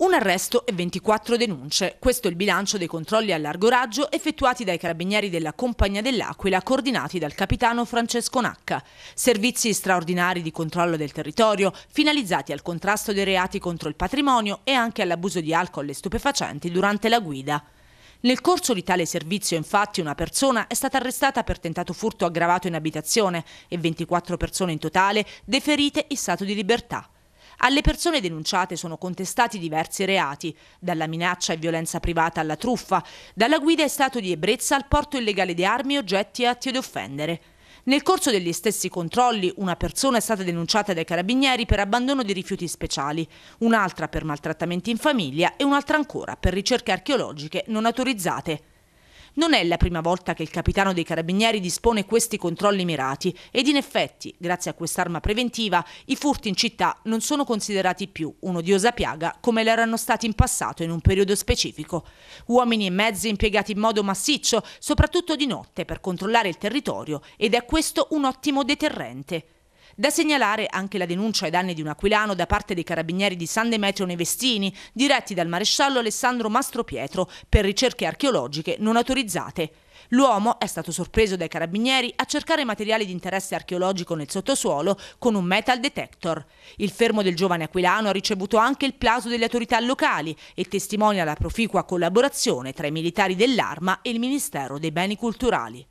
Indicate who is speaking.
Speaker 1: Un arresto e 24 denunce. Questo è il bilancio dei controlli a largo raggio effettuati dai carabinieri della Compagnia dell'Aquila coordinati dal capitano Francesco Nacca. Servizi straordinari di controllo del territorio finalizzati al contrasto dei reati contro il patrimonio e anche all'abuso di alcol e stupefacenti durante la guida. Nel corso di tale servizio, infatti, una persona è stata arrestata per tentato furto aggravato in abitazione e 24 persone in totale deferite in stato di libertà. Alle persone denunciate sono contestati diversi reati, dalla minaccia e violenza privata alla truffa, dalla guida in stato di ebbrezza al porto illegale di armi e oggetti atti ad offendere. Nel corso degli stessi controlli una persona è stata denunciata dai carabinieri per abbandono di rifiuti speciali, un'altra per maltrattamenti in famiglia e un'altra ancora per ricerche archeologiche non autorizzate. Non è la prima volta che il capitano dei carabinieri dispone questi controlli mirati ed in effetti, grazie a quest'arma preventiva, i furti in città non sono considerati più un'odiosa piaga come l'erano stati in passato in un periodo specifico. Uomini e mezzi impiegati in modo massiccio, soprattutto di notte, per controllare il territorio ed è questo un ottimo deterrente. Da segnalare anche la denuncia ai danni di un aquilano da parte dei carabinieri di San Demetrio Nevestini, diretti dal maresciallo Alessandro Mastro Pietro per ricerche archeologiche non autorizzate. L'uomo è stato sorpreso dai carabinieri a cercare materiali di interesse archeologico nel sottosuolo con un metal detector. Il fermo del giovane aquilano ha ricevuto anche il plauso delle autorità locali e testimonia la proficua collaborazione tra i militari dell'Arma e il Ministero dei Beni Culturali.